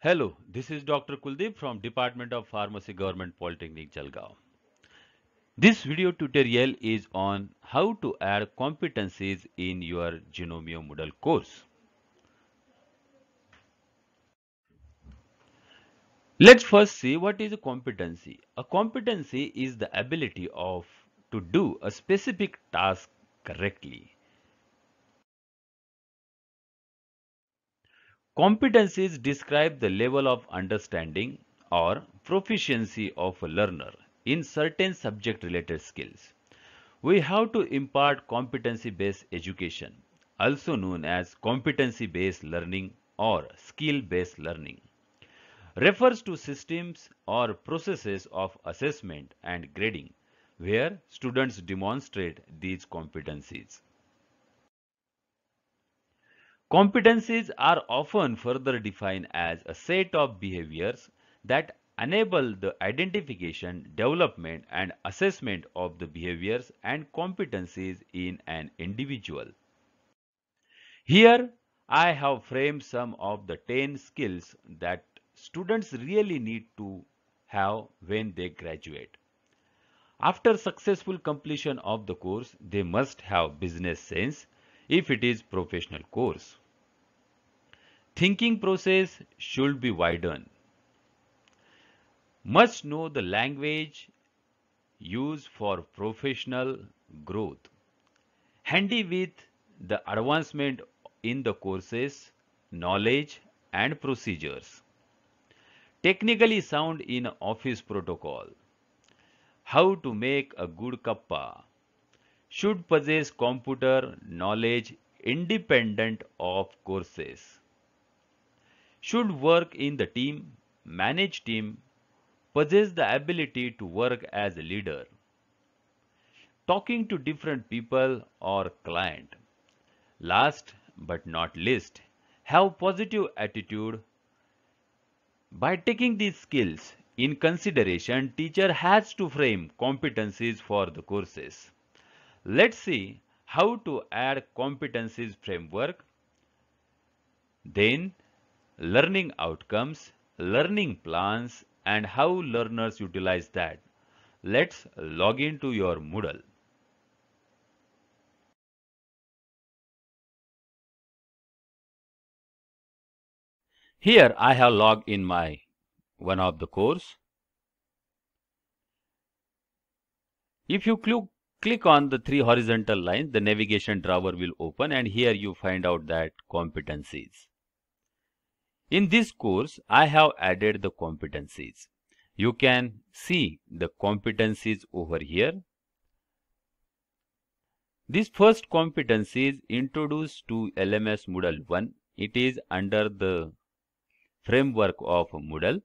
Hello, this is Dr. Kuldeep from Department of Pharmacy Government Polytechnic Jalgaon. This video tutorial is on how to add competencies in your Genomio Moodle course. Let's first see what is a competency. A competency is the ability of to do a specific task correctly. Competencies describe the level of understanding or proficiency of a learner in certain subject related skills. We have to impart competency based education, also known as competency based learning or skill based learning. Refers to systems or processes of assessment and grading where students demonstrate these competencies. Competencies are often further defined as a set of behaviors that enable the identification, development and assessment of the behaviors and competencies in an individual. Here I have framed some of the 10 skills that students really need to have when they graduate. After successful completion of the course, they must have business sense if it is professional course thinking process should be widened. Must know the language used for professional growth. Handy with the advancement in the courses, knowledge and procedures. Technically sound in office protocol. How to make a good kappa. Should possess computer knowledge independent of courses should work in the team, manage team, possess the ability to work as a leader. Talking to different people or client. Last but not least, have positive attitude. By taking these skills in consideration, teacher has to frame competencies for the courses. Let's see how to add competencies framework. Then learning outcomes, learning plans, and how learners utilize that. Let's log into your Moodle. Here I have logged in my one of the course. If you cl click on the three horizontal lines, the navigation drawer will open and here you find out that competencies. In this course, I have added the competencies. You can see the competencies over here. This first competency is introduced to LMS Moodle 1. It is under the framework of Moodle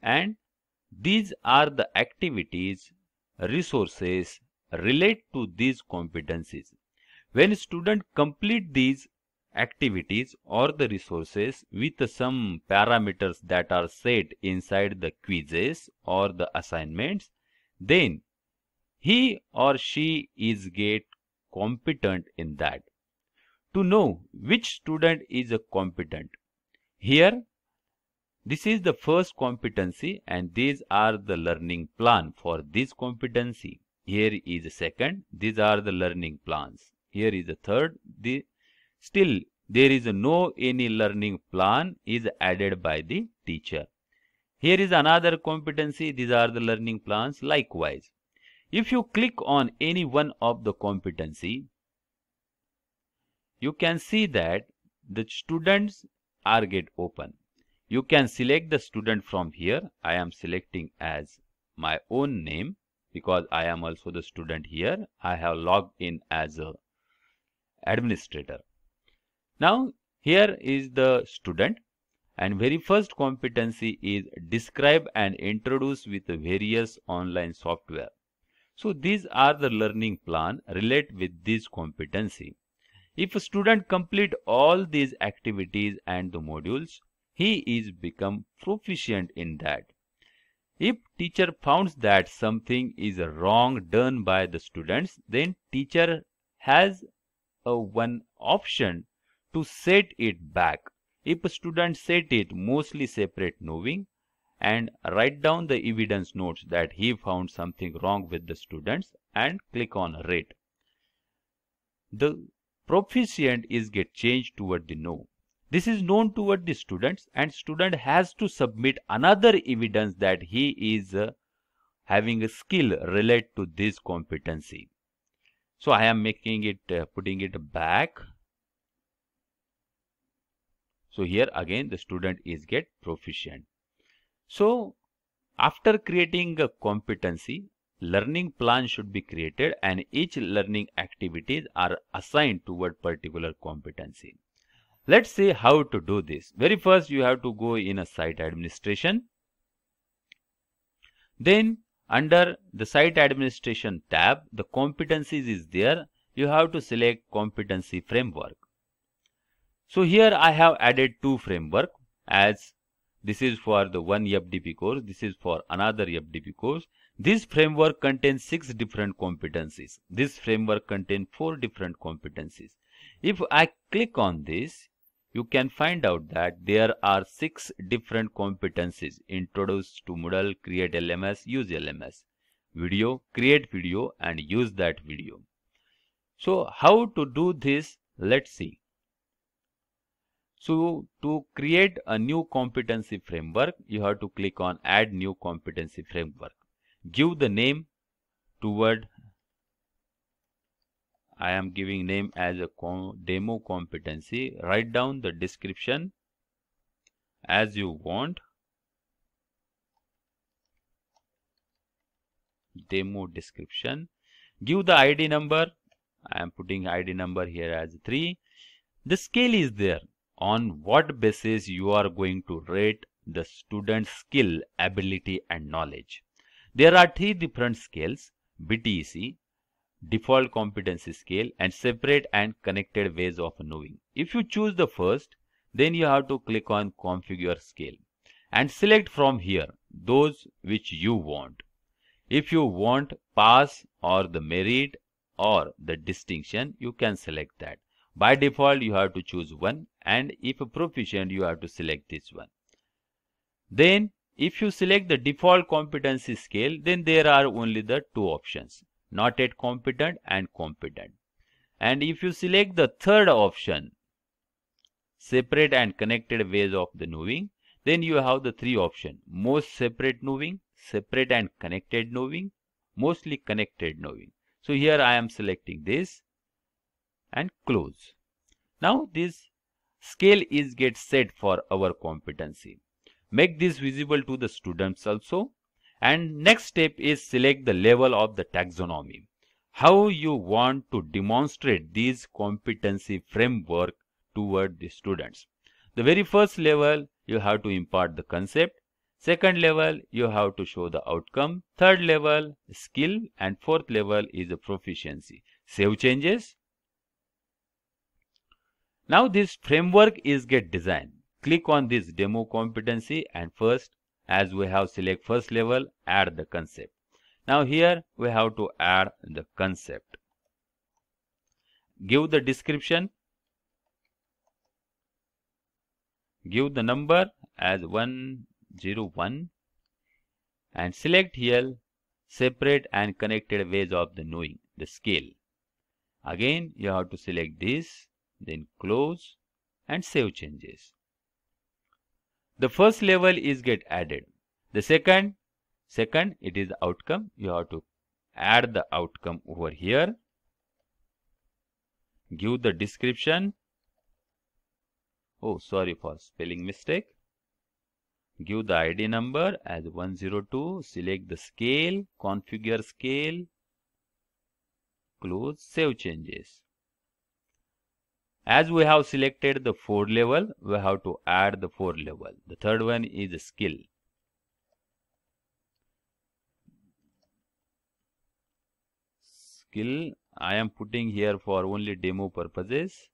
and these are the activities, resources relate to these competencies. When student complete these activities or the resources with some parameters that are set inside the quizzes or the assignments, then he or she is get competent in that. To know which student is a competent. Here, this is the first competency and these are the learning plan for this competency. Here is the second, these are the learning plans. Here is the third, the, Still, there is no any learning plan is added by the teacher. Here is another competency. These are the learning plans likewise. If you click on any one of the competency, you can see that the students are get open. You can select the student from here. I am selecting as my own name because I am also the student here. I have logged in as a administrator. Now here is the student and very first competency is describe and introduce with various online software. So these are the learning plan relate with this competency. If a student complete all these activities and the modules, he is become proficient in that. If teacher finds that something is wrong done by the students, then teacher has a one option to set it back. If student set it mostly separate knowing and write down the evidence notes that he found something wrong with the students and click on rate. The proficient is get changed toward the no. This is known toward the students and student has to submit another evidence that he is uh, having a skill relate to this competency. So I am making it, uh, putting it back so here again the student is get proficient. So after creating a competency, learning plan should be created and each learning activities are assigned toward particular competency. Let's see how to do this. Very first you have to go in a site administration. Then under the site administration tab, the competencies is there. You have to select competency framework. So here I have added two framework as this is for the one FDP course, this is for another FDP course. This framework contains six different competencies. This framework contains four different competencies. If I click on this, you can find out that there are six different competencies introduce to Moodle, create LMS, use LMS, video, create video and use that video. So how to do this? Let's see. So to create a new competency framework, you have to click on add new competency framework. Give the name toward I am giving name as a com demo competency. Write down the description as you want. Demo description. Give the ID number. I am putting ID number here as 3. The scale is there on what basis you are going to rate the student's skill, ability and knowledge. There are three different scales, BTEC, default competency scale and separate and connected ways of knowing. If you choose the first, then you have to click on configure scale and select from here those which you want. If you want pass or the merit or the distinction, you can select that. By default, you have to choose one and if proficient, you have to select this one. Then if you select the default competency scale, then there are only the two options, not yet competent and competent. And if you select the third option, separate and connected ways of the knowing, then you have the three options, most separate knowing, separate and connected knowing, mostly connected knowing. So here I am selecting this and close. Now this scale is get set for our competency. Make this visible to the students also. And next step is select the level of the taxonomy. How you want to demonstrate this competency framework toward the students. The very first level, you have to impart the concept. Second level, you have to show the outcome. Third level, skill. And fourth level is the proficiency. Save changes now this framework is get design. Click on this demo competency and first as we have select first level add the concept. Now here we have to add the concept. Give the description. Give the number as 101 and select here separate and connected ways of the knowing the scale. Again you have to select this then close and save changes. The first level is get added. The second, second it is outcome. You have to add the outcome over here. Give the description. Oh, sorry for spelling mistake. Give the ID number as 102. Select the scale, configure scale, close, save changes. As we have selected the four level, we have to add the four level. The third one is skill. Skill I am putting here for only demo purposes.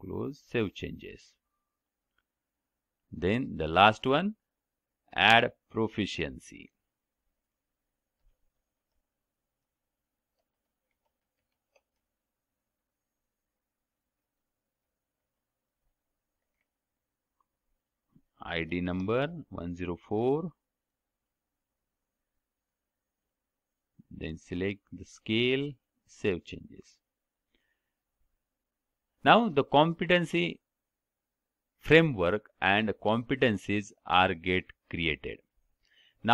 Close, save changes. Then the last one, add proficiency. ID number 104 then select the scale save changes now the competency framework and competencies are get created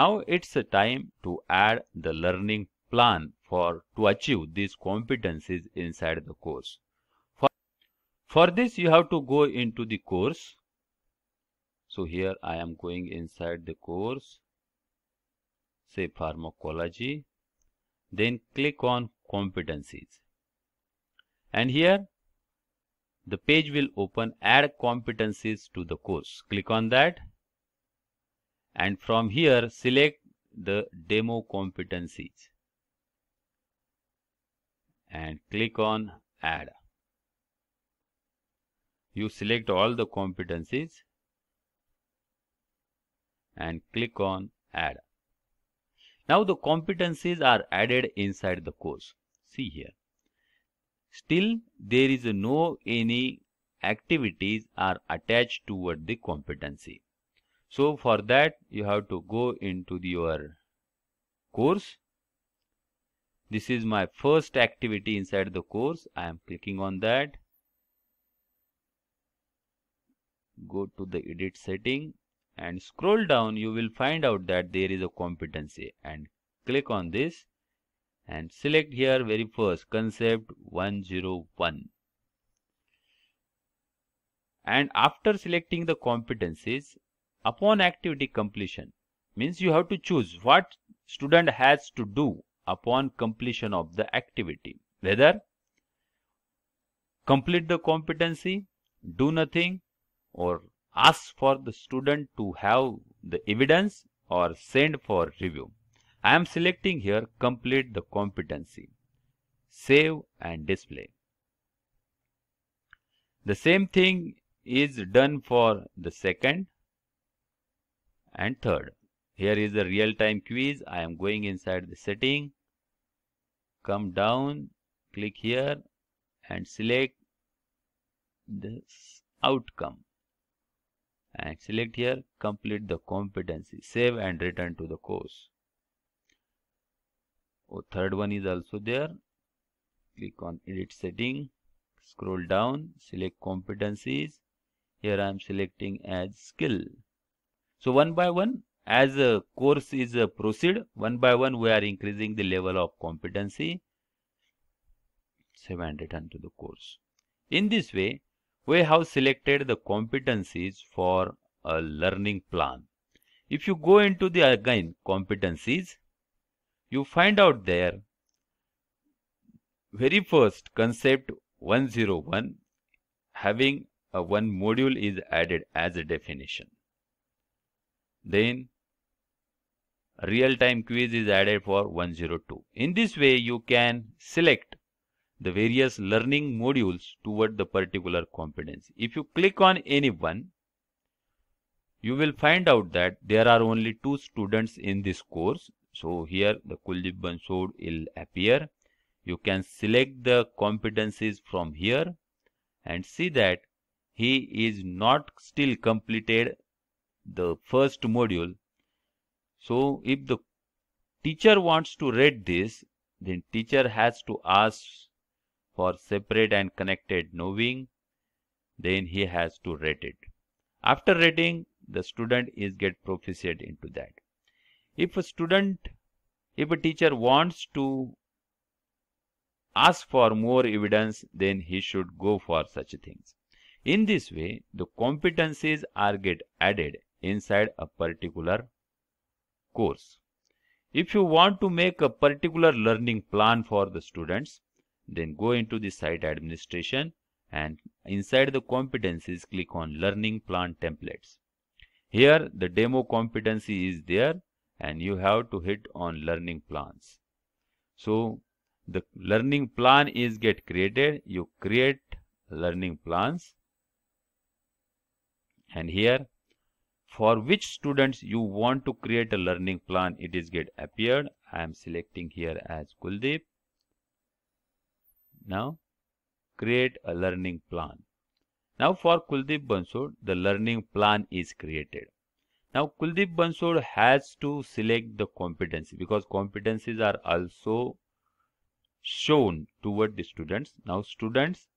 now it's a time to add the learning plan for to achieve these competencies inside the course for, for this you have to go into the course so here i am going inside the course say pharmacology then click on competencies and here the page will open add competencies to the course click on that and from here select the demo competencies and click on add you select all the competencies and click on add. Now the competencies are added inside the course. See here. Still there is no any activities are attached toward the competency. So for that you have to go into the, your course. This is my first activity inside the course. I am clicking on that. Go to the edit setting and scroll down you will find out that there is a competency and click on this and select here very first concept 101 and after selecting the competencies upon activity completion means you have to choose what student has to do upon completion of the activity whether complete the competency do nothing or ask for the student to have the evidence or send for review. I am selecting here complete the competency. Save and display. The same thing is done for the second and third. Here is the real-time quiz. I am going inside the setting. Come down, click here and select the outcome and select here complete the competency save and return to the course oh, third one is also there click on edit setting scroll down select competencies here I am selecting as skill so one by one as a course is a proceed one by one we are increasing the level of competency save and return to the course in this way we have selected the competencies for a learning plan. If you go into the again competencies, you find out there very first concept 101 having a one module is added as a definition. Then real time quiz is added for 102. In this way you can select the various learning modules toward the particular competence. If you click on any one, you will find out that there are only two students in this course. So here the Kuldeep Bansod will appear. You can select the competencies from here and see that he is not still completed the first module. So if the teacher wants to read this, then teacher has to ask for separate and connected knowing, then he has to rate it. After rating, the student is get proficient into that. If a student, if a teacher wants to ask for more evidence, then he should go for such things. In this way, the competencies are get added inside a particular course. If you want to make a particular learning plan for the students, then go into the site administration and inside the competencies click on learning plan templates. Here the demo competency is there and you have to hit on learning plans. So the learning plan is get created. You create learning plans and here for which students you want to create a learning plan it is get appeared. I am selecting here as Kuldeep now, create a learning plan. Now for Kuldeep Bansod, the learning plan is created. Now Kuldeep Bansod has to select the competency because competencies are also shown toward the students. Now students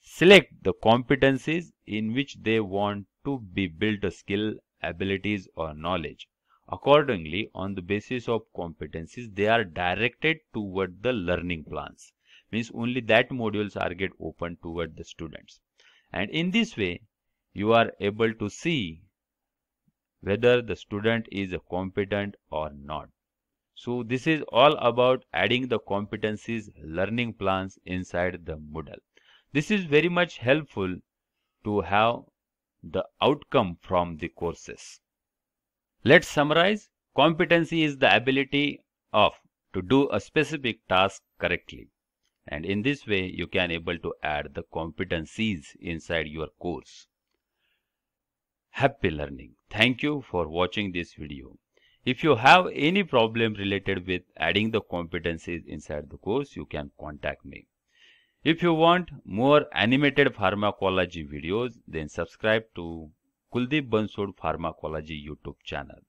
select the competencies in which they want to be built a skill, abilities or knowledge. Accordingly, on the basis of competencies, they are directed toward the learning plans means only that modules are get open toward the students and in this way you are able to see whether the student is competent or not so this is all about adding the competencies learning plans inside the Moodle this is very much helpful to have the outcome from the courses let's summarize competency is the ability of to do a specific task correctly and in this way you can able to add the competencies inside your course. Happy learning. Thank you for watching this video. If you have any problem related with adding the competencies inside the course, you can contact me. If you want more animated pharmacology videos, then subscribe to Kuldeep Bansod Pharmacology YouTube channel.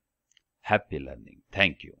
Happy learning. Thank you.